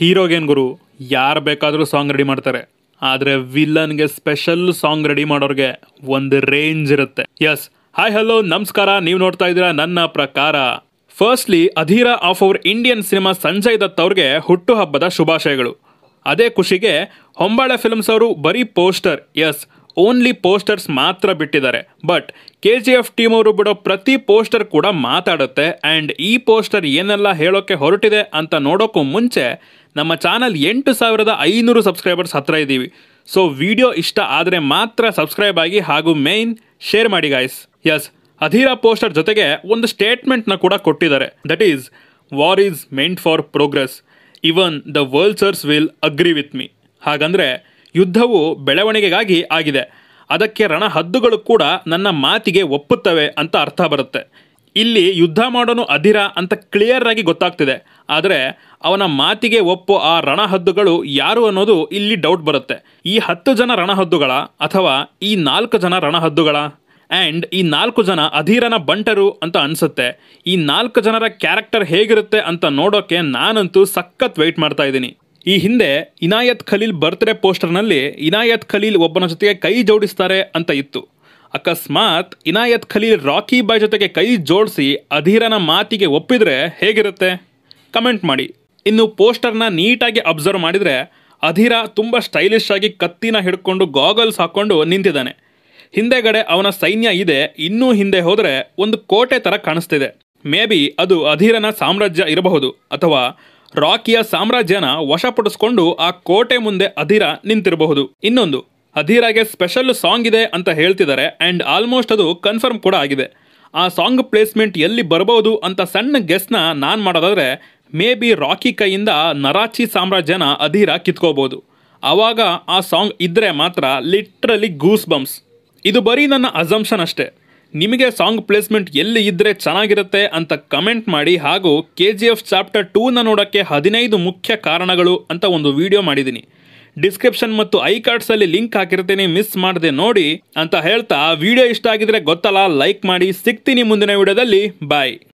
ಹೀರೋಗೇನ್ ಗುರು ಯಾರು ಬೇಕಾದರೂ song ready ಮಾಡ್ತಾರೆ ಆದರೆ ವಿಲನ್ಗೆ ಸ್ಪೆಷಲ್ ಸಾಂಗ್ ರೆಡಿ ಮಾಡೋರಿಗೆ ಒಂದು ರೇಂಜ್ ಇರುತ್ತೆ ಎಸ್ ಹಾಯ್ ಹಲೋ ನಮಸ್ಕಾರ ನೀವು ನೋಡ್ತಾ ಇದ್ದೀರಾ ನನ್ನ ಪ್ರಕಾರ firstly Adheera of our Indian cinema Sanjay Dutt ಅವ್ರಿಗೆ ಹುಟ್ಟುಹಬ್ಬದ ಶುಭಾಶಯಗಳು ಅದೇ ಖುಷಿಗೆ ಹೊಂಬಾಳೆ ಫಿಲ್ಮ್ಸ್ ಅವರು ಬರೀ ಪೋಸ್ಟರ್ ಎಸ್ ಓನ್ಲಿ ಪೋಸ್ಟರ್ಸ್ ಮಾತ್ರ ಬಿಟ್ಟಿದ್ದಾರೆ ಬಟ್ ಕೆ ಜಿ ಎಫ್ ಟೀಮ್ ಅವರು ಬಿಡೋ ಪ್ರತಿ ಪೋಸ್ಟರ್ ಕೂಡ ಮಾತಾಡುತ್ತೆ ಆ್ಯಂಡ್ ಈ ಪೋಸ್ಟರ್ ಏನೆಲ್ಲ ಹೇಳೋಕ್ಕೆ ಹೊರಟಿದೆ ಅಂತ ನೋಡೋಕ್ಕೂ ಮುಂಚೆ ನಮ್ಮ ಚಾನಲ್ ಎಂಟು ಸಾವಿರದ ಐನೂರು ಸಬ್ಸ್ಕ್ರೈಬರ್ಸ್ ಹತ್ರ ಇದ್ದೀವಿ ಸೊ ವಿಡಿಯೋ ಇಷ್ಟ ಆದರೆ ಮಾತ್ರ ಸಬ್ಸ್ಕ್ರೈಬ್ ಆಗಿ ಹಾಗೂ ಮೇನ್ ಶೇರ್ ಮಾಡಿ ಗಾಯ್ಸ್ ಎಸ್ ಅಧೀರಾ ಪೋಸ್ಟರ್ ಜೊತೆಗೆ ಒಂದು ಸ್ಟೇಟ್ಮೆಂಟ್ನ ಕೂಡ ಕೊಟ್ಟಿದ್ದಾರೆ that is war is meant for progress even the vultures will agree with me ಹಾಗಂದರೆ ಯುದ್ಧವು ಬೆಳವಣಿಗೆಗಾಗಿ ಆಗಿದೆ ಅದಕ್ಕೆ ರಣಹದ್ದುಗಳು ಕೂಡ ನನ್ನ ಮಾತಿಗೆ ಒಪ್ಪುತ್ತವೆ ಅಂತ ಅರ್ಥ ಬರುತ್ತೆ ಇಲ್ಲಿ ಯುದ್ಧ ಮಾಡೋನು ಅಧಿರ ಅಂತ ಕ್ಲಿಯರ್ ಆಗಿ ಗೊತ್ತಾಗ್ತಿದೆ ಆದರೆ ಅವನ ಮಾತಿಗೆ ಒಪ್ಪು ಆ ರಣಹದ್ದುಗಳು ಯಾರು ಅನ್ನೋದು ಇಲ್ಲಿ ಡೌಟ್ ಬರುತ್ತೆ ಈ ಹತ್ತು ಜನ ರಣಹದ್ದುಗಳ ಅಥವಾ ಈ ನಾಲ್ಕು ಜನ ರಣಹದ್ದುಗಳ ಆ್ಯಂಡ್ ಈ ನಾಲ್ಕು ಜನ ಅಧೀರನ ಬಂಟರು ಅಂತ ಅನಿಸುತ್ತೆ ಈ ನಾಲ್ಕು ಜನರ ಕ್ಯಾರೆಕ್ಟರ್ ಹೇಗಿರುತ್ತೆ ಅಂತ ನೋಡೋಕ್ಕೆ ನಾನಂತೂ ಸಖತ್ ವೆಯ್ಟ್ ಮಾಡ್ತಾ ಇದ್ದೀನಿ ಈ ಹಿಂದೆ ಇನಾಯತ್ ಖಲೀಲ್ ಬರ್ತ್ಡೇ ಪೋಸ್ಟರ್ನಲ್ಲಿ ಇನಾಯತ್ ಖಲೀಲ್ ಒಬ್ಬನ ಜೊತೆಗೆ ಕೈ ಜೋಡಿಸ್ತಾರೆ ಅಂತ ಇತ್ತು ಅಕಸ್ಮಾತ್ ಇನಾಯತ್ ಖಲೀಲ್ ರಾಕಿ ಬಾಯ್ ಜೊತೆಗೆ ಕೈ ಜೋಡಿಸಿ ಅಧೀರನ ಮಾತಿಗೆ ಒಪ್ಪಿದರೆ ಹೇಗಿರುತ್ತೆ ಕಮೆಂಟ್ ಮಾಡಿ ಇನ್ನು ಪೋಸ್ಟರ್ನ ನೀಟಾಗಿ ಅಬ್ಸರ್ವ್ ಮಾಡಿದರೆ ಅಧೀರ ತುಂಬ ಸ್ಟೈಲಿಶ್ ಆಗಿ ಕತ್ತಿನ ಹಿಡ್ಕೊಂಡು ಗಾಗಲ್ಸ್ ಹಾಕ್ಕೊಂಡು ನಿಂತಿದ್ದಾನೆ ಹಿಂದೆಗಡೆ ಅವನ ಸೈನ್ಯ ಇದೆ ಇನ್ನೂ ಹಿಂದೆ ಹೋದರೆ ಒಂದು ಕೋಟೆ ಥರ ಕಾಣಿಸ್ತಿದೆ ಮೇ ಬಿ ಅದು ಅಧೀರನ ಸಾಮ್ರಾಜ್ಯ ಇರಬಹುದು ಅಥವಾ ರಾಕಿಯ ಸಾಮ್ರಾಜ್ಯನ ವಶಪಡಿಸ್ಕೊಂಡು ಆ ಕೋಟೆ ಮುಂದೆ ಅಧೀರ ನಿಂತಿರಬಹುದು ಇನ್ನೊಂದು ಅಧೀರಾಗೆ ಸ್ಪೆಷಲ್ ಸಾಂಗ್ ಇದೆ ಅಂತ ಹೇಳ್ತಿದ್ದಾರೆ ಆ್ಯಂಡ್ ಆಲ್ಮೋಸ್ಟ್ ಅದು ಕನ್ಫರ್ಮ್ ಕೂಡ ಆಗಿದೆ ಆ ಸಾಂಗ್ ಪ್ಲೇಸ್ಮೆಂಟ್ ಎಲ್ಲಿ ಬರಬಹುದು ಅಂತ ಸಣ್ಣ ಗೆಸ್ನ ನಾನು ಮಾಡೋದಾದರೆ ಮೇ ಬಿ ರಾಕಿ ಕೈಯಿಂದ ನರಾಚಿ ಸಾಮ್ರಾಜ್ಯನ ಅಧೀರ ಕಿತ್ಕೋಬೋದು ಆವಾಗ ಆ ಸಾಂಗ್ ಇದ್ದರೆ ಮಾತ್ರ ಲಿಟ್ರಲಿ ಗೂಸ್ ಬಮ್ಸ್ ಇದು ಬರೀ ನನ್ನ ಅಸಂಪ್ಷನ್ ಅಷ್ಟೇ ನಿಮಗೆ ಸಾಂಗ್ ಪ್ಲೇಸ್ಮೆಂಟ್ ಎಲ್ಲಿ ಇದ್ದರೆ ಚೆನ್ನಾಗಿರುತ್ತೆ ಅಂತ ಕಮೆಂಟ್ ಮಾಡಿ ಹಾಗೂ ಕೆ ಜಿ ಎಫ್ ಚಾಪ್ಟರ್ ಟೂನ ನೋಡೋಕ್ಕೆ ಹದಿನೈದು ಮುಖ್ಯ ಕಾರಣಗಳು ಅಂತ ಒಂದು ವಿಡಿಯೋ ಮಾಡಿದ್ದೀನಿ ಡಿಸ್ಕ್ರಿಪ್ಷನ್ ಮತ್ತು ಐ ಕಾರ್ಡ್ಸಲ್ಲಿ ಲಿಂಕ್ ಹಾಕಿರ್ತೀನಿ ಮಿಸ್ ಮಾಡದೆ ನೋಡಿ ಅಂತ ಹೇಳ್ತಾ ವಿಡಿಯೋ ಇಷ್ಟ ಆಗಿದ್ರೆ ಗೊತ್ತಲ್ಲ ಲೈಕ್ ಮಾಡಿ ಸಿಗ್ತೀನಿ ಮುಂದಿನ ವಿಡಿಯೋದಲ್ಲಿ ಬಾಯ್